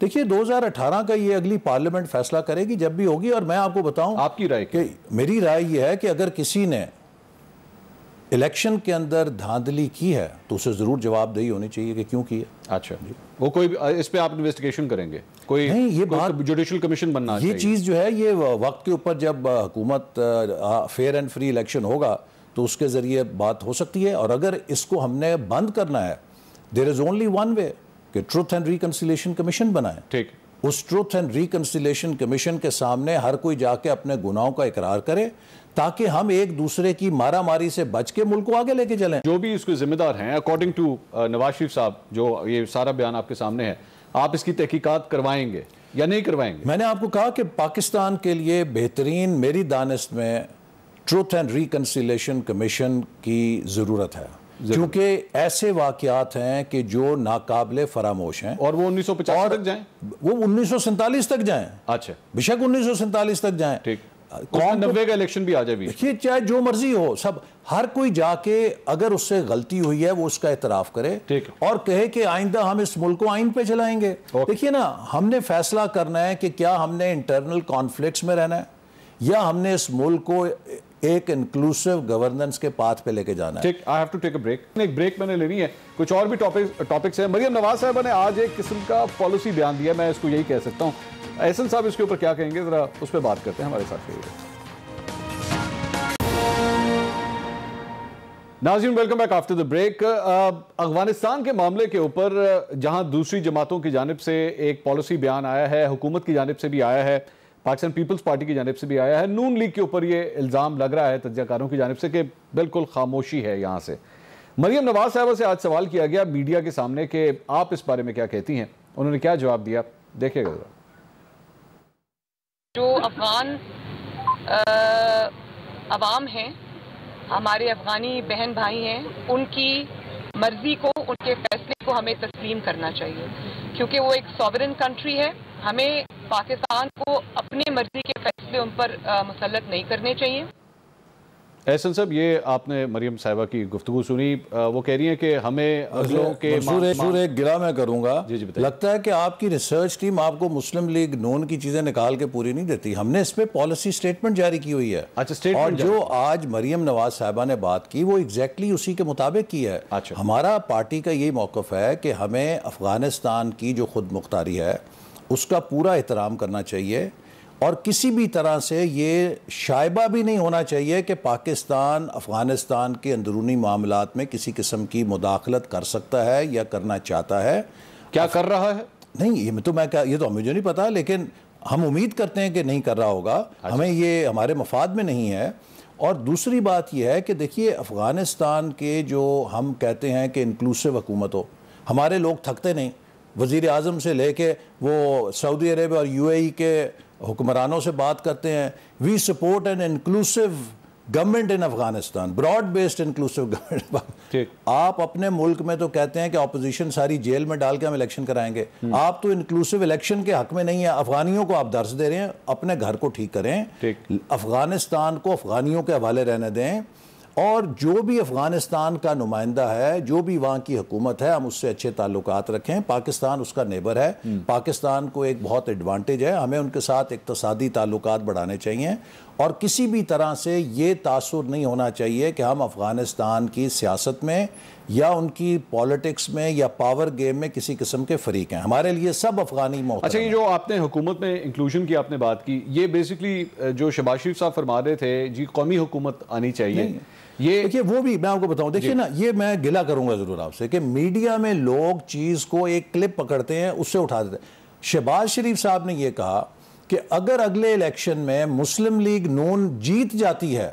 देखिए 2018 का ये अगली पार्लियामेंट फैसला करेगी जब भी होगी और मैं आपको बताऊं आपकी राय मेरी राय ये है कि अगर किसी ने इलेक्शन के अंदर धांधली की है तो उसे ज़रूर जवाबदेही होनी चाहिए कि क्यों की है अच्छा जी वो कोई इस पे आप इन्वेस्टिगेशन करेंगे कोई नहीं ये कोई बात जुडिशल कमीशन बनना ये चीज़ जो है ये वक्त के ऊपर जब हुकूमत फेयर एंड फ्री इलेक्शन होगा तो उसके ज़रिए बात हो सकती है और अगर इसको हमने बंद करना है there is only one way कि ट्रूथ एंड रिकनसिलेशन कमीशन बनाए ठीक उस ट्रूथ एंड रिकनसिलेशन कमीशन के सामने हर कोई जाके अपने गुनाहों का इकरार करे ताकि हम एक दूसरे की मारा मारी से बच के मुल्क को आगे लेके चलें जो भी इसके जिम्मेदार हैं according to uh, Nawaz Sharif साहब जो ये सारा बयान आपके सामने है आप इसकी तहकीकात करवाएंगे या नहीं करवाएंगे मैंने आपको कहा कि पाकिस्तान के लिए बेहतरीन मेरी दानिश में ट्रूथ एंड रिकन्सिलेशन कमीशन की ज़रूरत है क्योंकि ऐसे वाक़ात हैं कि जो नाकबले फरामोश हैं और वो उन्नीस सौ पचास तक जाए वो उन्नीस सौ सैंतालीस तक जाए अच्छा बेशक उन्नीस सौ सैंतालीस तक जाए ठीक कौन तो- नब्बे का इलेक्शन भी आ जाए देखिए चाहे जो मर्जी हो सब हर कोई जाके अगर उससे गलती हुई है वो उसका एतराफ़ करे और कहे कि आइंदा हम इस मुल्क को आइन पे चलाएंगे देखिए ना हमने फैसला करना है कि क्या हमने इंटरनल कॉन्फ्लिक्ट में रहना है या हमने इस मुल्क को एक इंक्लूसिव गवर्नेंस के पाथ पे लेके जाना है I have to take a break एक ब्रेक मैंने लेनी है कुछ और भी टॉपिक टॉपिक्स हैं मरियम नवाज साहब ने आज एक किस्म का पॉलिसी बयान दिया मैं इसको यही कह सकता हूँ एहसन साहब इसके ऊपर क्या कहेंगे जरा उस पर बात करते हैं हमारे साथ नाजिम welcome back after the break Afghanistan के मामले के ऊपर जहां दूसरी जमातों की जानब से एक पॉलिसी बयान आया है हुकूमत की जानब से भी आया है पाकिस्तान पीपल्स पार्टी की जानब से भी आया है नून लीग के ऊपर ये इल्ज़ाम लग रहा है तजयाकारों की जानब से कि बिल्कुल खामोशी है यहाँ से मरियम नवाज साहबा से आज सवाल किया गया मीडिया के सामने कि आप इस बारे में क्या कहती हैं उन्होंने क्या जवाब दिया देखिएगा जो अफगान आवाम हैं हमारे अफगानी बहन भाई हैं उनकी मर्जी को उनके फैसले को हमें तस्लीम करना चाहिए क्योंकि वो एक सॉवरन कंट्री है हमें पाकिस्तान को अपनी मर्जी के फैसले उन पर मुसलत नहीं करने चाहिए एहसन साहब ये आपने मरियम साहिबा की गुफ्तु सुनी आ, वो कह रही हैं कि हमें अगलों के मंजूर एक गिरा मैं करूंगा जी जी लगता है कि आपकी रिसर्च टीम आपको मुस्लिम लीग नोन की चीज़ें निकाल के पूरी नहीं देती हमने इस पर पॉलिसी स्टेटमेंट जारी की हुई है अच्छा स्टेटमेंट और जो आज मरियम नवाज साहबा ने बात की वो एग्जैक्टली उसी के मुताबिक की है अच्छा हमारा पार्टी का यही मौकफ है कि हमें अफ़गानिस्तान की जो खुद मुख्तारी है उसका पूरा एहतराम करना चाहिए और किसी भी तरह से ये शायबा भी नहीं होना चाहिए कि पाकिस्तान अफ़गानिस्तान के अंदरूनी मामला में किसी किस्म की मुदाखलत कर सकता है या करना चाहता है क्या अफ... कर रहा है नहीं ये तो मैं क्या ये तो मुझे नहीं पता लेकिन हम उम्मीद करते हैं कि नहीं कर रहा होगा अच्छा। हमें ये हमारे मफाद में नहीं है और दूसरी बात यह है कि देखिए अफ़गानिस्तान के जो हम कहते हैं कि इंक्लूसिव हुकूमत हो हमारे लोग थकते नहीं वज़ी अजम से ले कर वो सऊदी अरब और यू ए के हुक्मरानों से बात करते हैं we support an inclusive government in Afghanistan broad based inclusive government आप अपने मुल्क में तो कहते हैं कि अपोजिशन सारी जेल में डाल के हम इलेक्शन कराएंगे हम्म। आप तो इंक्लूसिव इलेक्शन के हक में नहीं है अफगानियों को आप दर्ज दे रहे हैं अपने घर को ठीक करें अफगानिस्तान को अफगानियों के हवाले रहने दें और जो भी अफ़गानिस्तान का नुमाइंदा है जो भी वहाँ की हुकूमत है हम उससे अच्छे ताल्लुक रखें पाकिस्तान उसका नेबर है हम्म। पाकिस्तान को एक बहुत एडवांटेज है हमें उनके साथ इकतसादी ताल्लुक बढ़ाने चाहिए और किसी भी तरह से ये तासर नहीं होना चाहिए कि हम अफ़गानिस्तान की सियासत में या उनकी पॉलिटिक्स में या पावर गेम में किसी किस्म के फरीक हैं हमारे लिए सब अफगानी मौत अच्छा ये जो आपने हुकूमत में इंक्लूजन की आपने बात की ये बेसिकली जो शबाज शरीफ साहब फरमा रहे थे जी कौमी हुकूमत आनी चाहिए ये देखिए वो भी मैं आपको बताऊं देखिए ना ये मैं गिला करूंगा जरूर आपसे कि मीडिया में लोग चीज़ को एक क्लिप पकड़ते हैं उससे उठा देते हैं शहबाज शरीफ साहब ने यह कहा कि अगर अगले इलेक्शन में मुस्लिम लीग नून जीत जाती है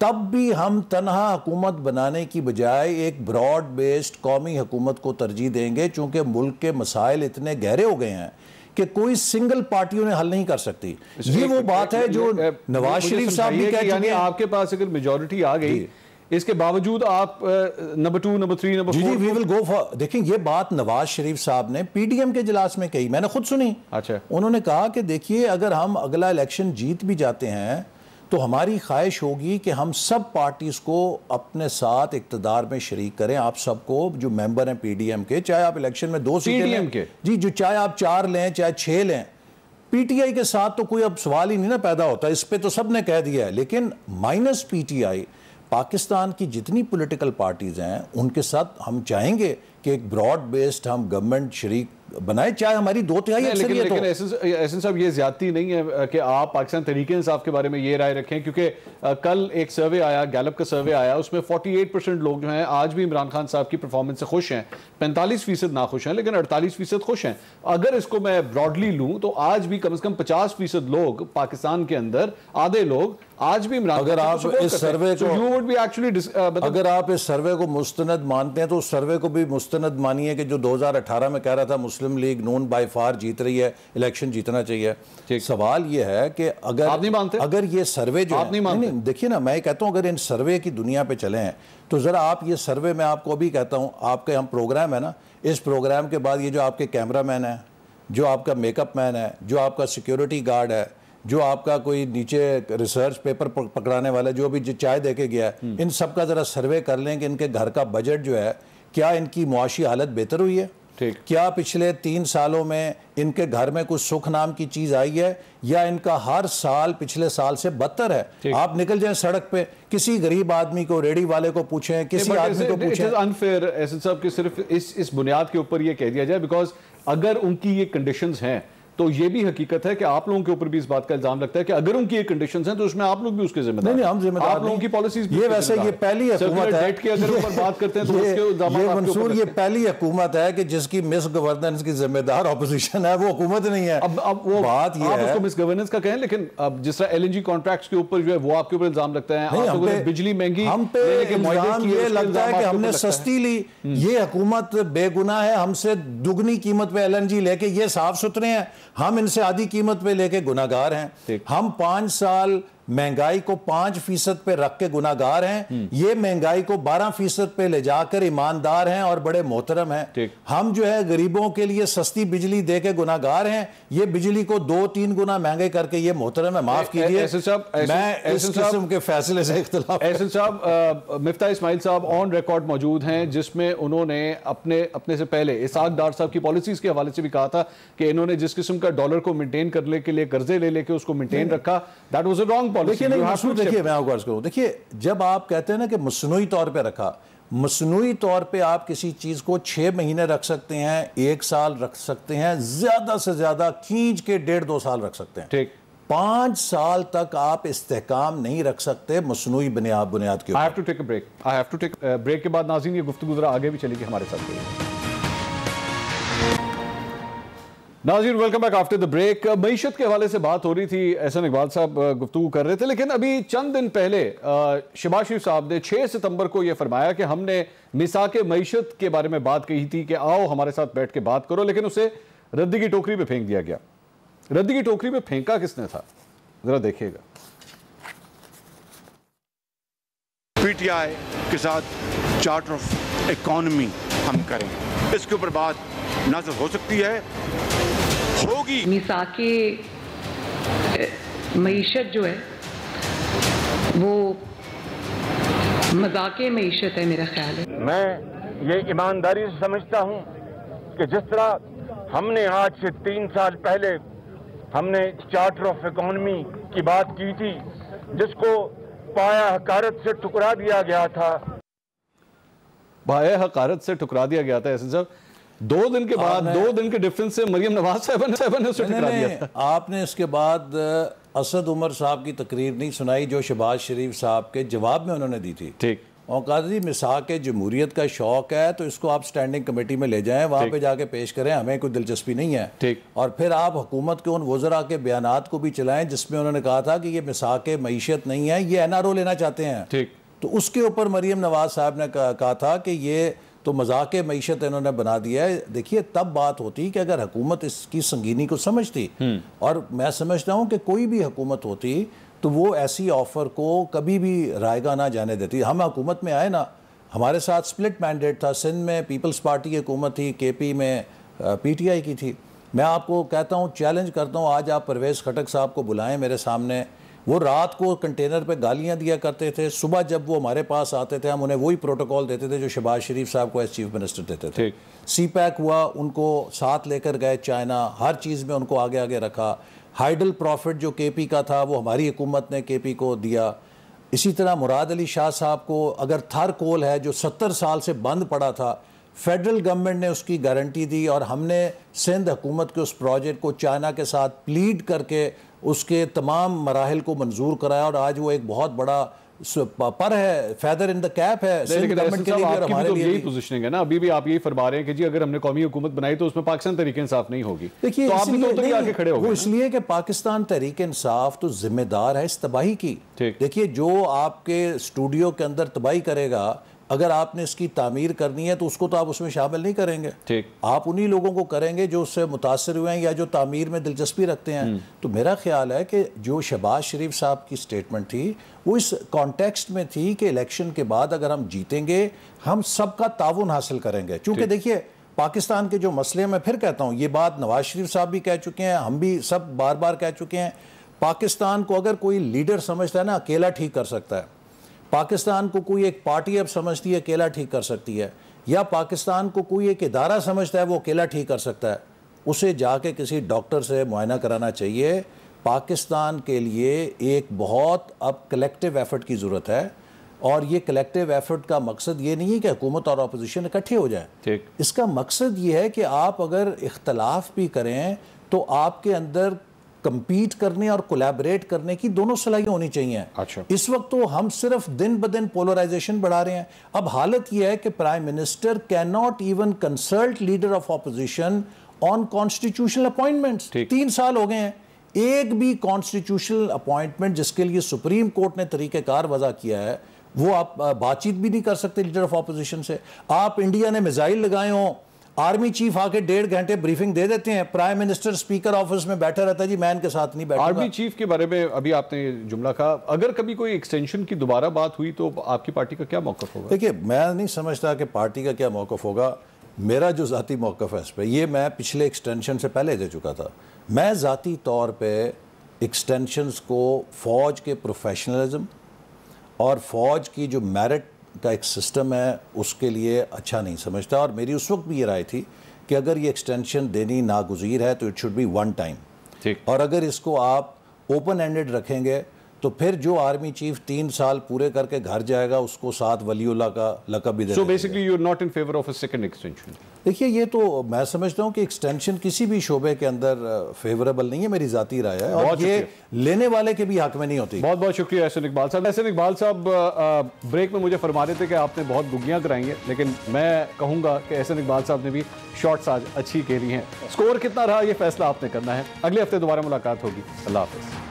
तब भी हम तनहा हुकूमत बनाने की बजाय एक ब्रॉड बेस्ड कौमी हुकूमत को तरजीह देंगे चूंकि मुल्क के मसाइल इतने गहरे हो गए हैं कि कोई सिंगल पार्टी उन्हें हल नहीं कर सकती ये वो बात है जो नवाज शरीफ साहब भी कहते हैं आपके पास अगर मेजोरिटी आ गई इसके बावजूद आप number two number three number जी वी विल गो फॉर देखिए ये बात नवाज शरीफ साहब ने पीडीएम के इजलास में कही मैंने खुद सुनी अच्छा उन्होंने कहा कि देखिए अगर हम अगला इलेक्शन जीत भी जाते हैं तो हमारी ख्वाहिश होगी कि हम सब पार्टीज़ को अपने साथ इकतदार में शरीक करें आप सबको जो मेंबर हैं पीडीएम के चाहे आप इलेक्शन में दो सीटें के जी जो चाहे आप चार लें चाहे छः लें पीटीआई के साथ तो कोई अब सवाल ही नहीं ना पैदा होता इस पर तो सब ने कह दिया है लेकिन माइनस पीटीआई पाकिस्तान की जितनी पोलिटिकल पार्टीज़ हैं उनके साथ हम चाहेंगे कि एक ब्रॉड बेस्ड हम गवर्नमेंट शरीक बनाए चाहे हमारी दो तिहाई तो लेकिन, तो- लेकिन एहसन साहब ये ज्यादा नहीं है कि आप पाकिस्तान तरीके इंसाफ के बारे में ये राय रखें क्योंकि कल एक सर्वे आया गैलप का सर्वे आया उसमें 48 परसेंट लोग जो हैं आज भी इमरान खान साहब की परफॉर्मेंस से खुश हैं 45 फीसद ना खुश हैं लेकिन 48 फीसद खुश हैं अगर इसको मैं ब्रॉडली लूँ तो आज भी कम अज़ कम पचास फीसद लोग पाकिस्तान के अंदर आधे लोग आज भी इमरान अगर आप इस सर्वे को यू वुड बी एक्चुअली अगर आप इस सर्वे को मुस्तंद मानते हैं तो उस सर्वे को भी मुस्तंद मानिए कि जो 2018 में कह रहा था मुस्लिम मुस्लिम लीग नोन बाई फार जीत रही है इलेक्शन जीतना चाहिए सवाल ये है कि अगर आप नहीं मानते अगर ये सर्वे जो आप नहीं मानते देखिए ना मैं कहता हूँ अगर इन सर्वे की दुनिया पे चले हैं तो ज़रा आप ये सर्वे मैं आपको अभी कहता हूँ आपके हम प्रोग्राम है ना इस प्रोग्राम के बाद ये जो आपके कैमरा मैन है जो आपका मेकअप मैन है जो आपका सिक्योरिटी गार्ड है जो आपका कोई नीचे रिसर्च पेपर पकड़ाने वाला जो भी चाय दे के गया है हम्म। इन सब का ज़रा सर्वे कर लें कि इनके घर का बजट जो है क्या इनकी मुआशी हालत बेहतर हुई है ठीक क्या पिछले तीन सालों में इनके घर में कुछ सुख नाम की चीज़ आई है या इनका हर साल पिछले साल से बदतर है आप निकल जाएं सड़क पे किसी गरीब आदमी को रेडी वाले को पूछें किसी आदमी को पूछें अनफेयर एसएस साहब कि सिर्फ इस इस बुनियाद के ऊपर ये कह दिया जाए बिकॉज अगर उनकी ये कंडीशंस हैं तो ये भी हकीकत है कि आप लोगों के ऊपर भी इस बात का इल्जाम लगता है कि अगर उनकी ये कंडीशन है तो उसमें आप लोग भी उसके जिम्मेदार नहीं, नहीं आप लोगों की पॉलिसी ये वैसे ये पहली हकूमत है के अगर ऊपर [LAUGHS] बात करते हैं तो ये, उसके ये मंसूर ये पहली हकूमत है कि जिसकी मिस गवर्नेंस की जिम्मेदार अपोजिशन है वो हकूमत नहीं है अब अब वो बात यह है मिस गवर्नेंस का कहें लेकिन अब जिस तरह एलएनजी कॉन्ट्रैक्ट्स के ऊपर जो है वो आपके ऊपर इल्जाम लगता है बिजली महंगी हम पे ये लगता है कि हमने सस्ती ली हम्म। ये हकूमत बेगुना है हमसे दुगनी कीमत पे जी लेके ये साफ सुथरे हैं हम इनसे आधी कीमत पे लेके गुनागार हैं हम पांच साल महंगाई को पांच फीसद पे रख के गुनागार हैं हम्म। ये महंगाई को बारह फीसद पे ले जाकर ईमानदार हैं और बड़े मोहतरम हैं हम जो है गरीबों के लिए सस्ती बिजली दे के गुनागार हैं ये बिजली को दो तीन गुना महंगे करके ये मोहतरम है माफ कीजिए मैं इस किस्म के फैसले से साहब मिफ्ता इसमाइल साहब ऑन रिकॉर्ड मौजूद हैं जिसमें उन्होंने अपने अपने से पहले इसाक डार साहब की पॉलिसीज के हवाले से भी कहा था कि इन्होंने जिस किस्म का डॉलर को मेंटेन करने के लिए कर्जे ले लेके उसको मेंटेन रखा that was a wrong policy देखिए देखिए मैं आपको अर्ज करूँ देखिए जब आप कहते हैं ना कि मसनू तौर पर रखा मसनू तौर पर आप किसी चीज़ को छः महीने रख सकते हैं एक साल रख सकते हैं ज़्यादा से ज़्यादा खींच के डेढ़ दो साल रख सकते हैं ठीक पांच साल तक आप इस्तेकाम नहीं रख सकते मसनू बुनियाद के break I have to take break के बाद नाजीन ये गुफ्तु आगे भी चलेगी हमारे साथ नाजीर welcome back after the break मीशत के हवाले से बात हो रही थी एहसन इकबाल साहब गुफ्तु कर रहे थे लेकिन अभी चंद दिन पहले शिबाशिव साहब ने 6 सितंबर को यह फरमाया कि हमने मिसा के मीशत के बारे में बात कही थी कि आओ हमारे साथ बैठ के बात करो लेकिन उसे रद्दी की टोकरी में फेंक दिया गया रद्दी की टोकरी में फेंका किसने था ज़रा देखिएगा पीटीआई के साथ चार्ट ऑफ इकॉनमी हम करें इसके ऊपर बात नजर सिर्फ हो सकती है होगी के मीशत जो है वो मजाक मीशत है मेरा ख्याल है मैं ये ईमानदारी से समझता हूँ कि जिस तरह हमने आज से तीन साल पहले हमने चार्टर ऑफ इकोनॉमी की बात की थी जिसको पाया हकारत से टुकरा दिया गया था पाया हकारत से टुकरा दिया गया था ऐसे साहब दो दिन के बाद दो दिन के डिफरेंस से मरियम नवाज साहबा ने साहबा ने उसे टकरा दिया आपने इसके बाद असद उमर साहब की तकरीर नहीं सुनाई जो शहबाज शरीफ साहब के जवाब में उन्होंने दी थी ठीक और मिसा के मिसाक का शौक है तो इसको आप स्टैंडिंग कमेटी में ले जाएं वहाँ पे जाके पेश करें हमें कोई दिलचस्पी नहीं है ठीक और फिर आप हुकूमत के उन वजरा के बयान को भी चलाएं जिसमें उन्होंने कहा था कि ये मिसा के मीशत नहीं है ये एन आर ओ लेना चाहते हैं ठीक तो उसके ऊपर मरीम नवाज साहब ने कहा था कि ये तो मजाक मीशत इन्होंने बना दिया है देखिए तब बात होती कि अगर हुकूमत इसकी संगीनी को समझती हम्म। और मैं समझता हूँ कि कोई भी हुकूमत होती तो वो ऐसी ऑफ़र को कभी भी रायगा ना जाने देती हम हुकूमत में आए ना हमारे साथ स्प्लिट मैंडेट था सिंध में पीपल्स पार्टी की हुकूमत थी के पी में पी टी आई की थी मैं आपको कहता हूँ चैलेंज करता हूँ आज आप परवेज़ खटक साहब को बुलाएं मेरे सामने वो रात को कंटेनर पे गालियां दिया करते थे सुबह जब वो हमारे पास आते थे हम उन्हें वही प्रोटोकॉल देते थे जो शहबाज शरीफ साहब को एज चीफ मिनिस्टर देते थे सी पैक हुआ उनको साथ लेकर गए चाइना हर चीज़ में उनको आगे आगे रखा हाइडल प्रॉफिट जो के पी का था वो हमारी हुकूमत ने के पी को दिया इसी तरह मुराद अली शाह साहब को अगर थर कोल है जो सत्तर साल से बंद पड़ा था फेडरल गवर्नमेंट ने उसकी गारंटी दी और हमने सिंध हुकूमत के उस प्रोजेक्ट को चाइना के साथ प्लीड करके उसके तमाम मराहल को मंजूर कराया और आज वो एक बहुत बड़ा पर है फैदर इन द कैप है तो यही पोजीशनिंग है ना अभी भी आप यही फरमा रहे हैं कि जी अगर हमने कौमी हुकूमत बनाई तो उसमें पाकिस्तान तरीके इंसाफ नहीं होगी देखिए तो आप भी तो, आगे खड़े हो इसलिए कि पाकिस्तान तरीके इंसाफ तो जिम्मेदार है इस तबाही की देखिए जो आपके स्टूडियो के अंदर तबाही करेगा अगर आपने इसकी तामीर करनी है तो उसको तो आप उसमें शामिल नहीं करेंगे ठीक आप उन्हीं लोगों को करेंगे जो उससे मुतासर हुए हैं या जो तामीर में दिलचस्पी रखते हैं हम्म। तो मेरा ख्याल है कि जो शहबाज शरीफ साहब की स्टेटमेंट थी वो इस कॉन्टेक्स्ट में थी कि इलेक्शन के बाद अगर हम जीतेंगे हम सबका ताउन हासिल करेंगे चूँकि देखिए पाकिस्तान के जो मसले मैं फिर कहता हूँ ये बात नवाज शरीफ साहब भी कह चुके हैं हम भी सब बार बार कह चुके हैं पाकिस्तान को अगर कोई लीडर समझता है ना अकेला ठीक कर सकता है पाकिस्तान को कोई एक पार्टी अब समझती है अकेला ठीक कर सकती है या पाकिस्तान को कोई एक इदारा समझता है वो अकेला ठीक कर सकता है उसे जाके किसी डॉक्टर से मुआयना कराना चाहिए पाकिस्तान के लिए एक बहुत अब कलेक्टिव एफर्ट की ज़रूरत है और ये कलेक्टिव एफर्ट का मकसद ये नहीं है कि हुकूमत और अपोजिशन इकट्ठे हो जाए इसका मकसद ये है कि आप अगर इख्तलाफ भी करें तो आपके अंदर कंपीट करने और कोलैबोरेट करने की दोनों सलाहियत होनी चाहिए अच्छा। इस वक्त तो हम सिर्फ दिन ब दिन पोलराइजेशन बढ़ा रहे हैं अब हालत यह है कि prime minister can not even consult leader of opposition on constitutional appointments तीन साल हो गए हैं एक भी कॉन्स्टिट्यूशनल अपॉइंटमेंट जिसके लिए सुप्रीम कोर्ट ने तरीक़ेकार वजह किया है वो आप बातचीत भी नहीं कर सकते लीडर ऑफ अपोजिशन से आप इंडिया ने मिज़ाइल लगाए हों आर्मी चीफ आके डेढ़ घंटे ब्रीफिंग दे देते हैं प्राइम मिनिस्टर स्पीकर ऑफिस में बैठा रहता है जी मैं इनके साथ नहीं बैठा आर्मी चीफ के बारे में अभी आपने जुमला कहा अगर कभी कोई एक्सटेंशन की दोबारा बात हुई तो आपकी पार्टी का क्या मौकफ होगा देखिए मैं नहीं समझता कि पार्टी का क्या मौकफ होगा मेरा जो ज़ाती मौकफ है इस पर यह मैं पिछले एक्सटेंशन से पहले दे चुका था मैं ज़ाती तौर पर एक्सटेंशन को फ़ौज के प्रोफेशनलिज्म और फ़ौज की जो मेरिट का एक सिस्टम है उसके लिए अच्छा नहीं समझता और मेरी उस वक्त भी ये राय थी कि अगर ये एक्सटेंशन देनी नागुजीर है तो it should be one time और अगर इसको आप ओपन एंडेड रखेंगे तो फिर जो आर्मी चीफ तीन साल पूरे करके घर जाएगा उसको साथ वलीउल्ला का लकब भी basically you not in favour of a second extension देखिए ये तो मैं समझता हूँ कि एक्सटेंशन किसी भी शोबे के अंदर फेवरेबल नहीं है मेरी जाती राय है और ये लेने वाले के भी हक में नहीं होती बहुत बहुत शुक्रिया एहसन इकबाल साहब एहसन इकबाल साहब ब्रेक में मुझे फरमा रहे थे कि आपने बहुत गुग्गियाँ कराई हैं लेकिन मैं कहूँगा कि एहसन इकबाल साहब ने भी शॉर्ट्स आज अच्छी खेली हैं स्कोर कितना रहा यह फैसला आपने करना है अगले हफ्ते दोबारा मुलाकात होगी अल्लाह हाफ़